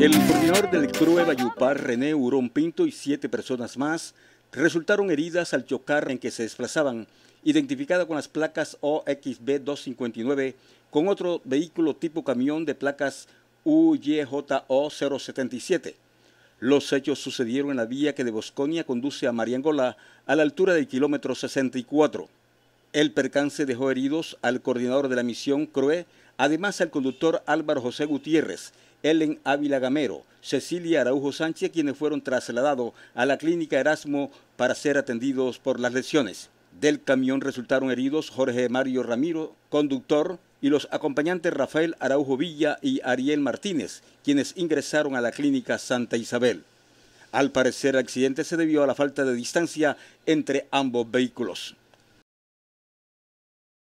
El coordinador del CRUE Bayupar, René Urón Pinto y siete personas más resultaron heridas al chocar en que se desplazaban, identificada con las placas OXB 259 con otro vehículo tipo camión de placas UYJO 077. Los hechos sucedieron en la vía que de Bosconia conduce a Mariangola a la altura del kilómetro 64. El percance dejó heridos al coordinador de la misión CROE, además al conductor Álvaro José Gutiérrez, Ellen Ávila Gamero, Cecilia Araujo Sánchez, quienes fueron trasladados a la clínica Erasmo para ser atendidos por las lesiones. Del camión resultaron heridos Jorge Mario Ramiro, conductor, y los acompañantes Rafael Araujo Villa y Ariel Martínez, quienes ingresaron a la clínica Santa Isabel. Al parecer el accidente se debió a la falta de distancia entre ambos vehículos.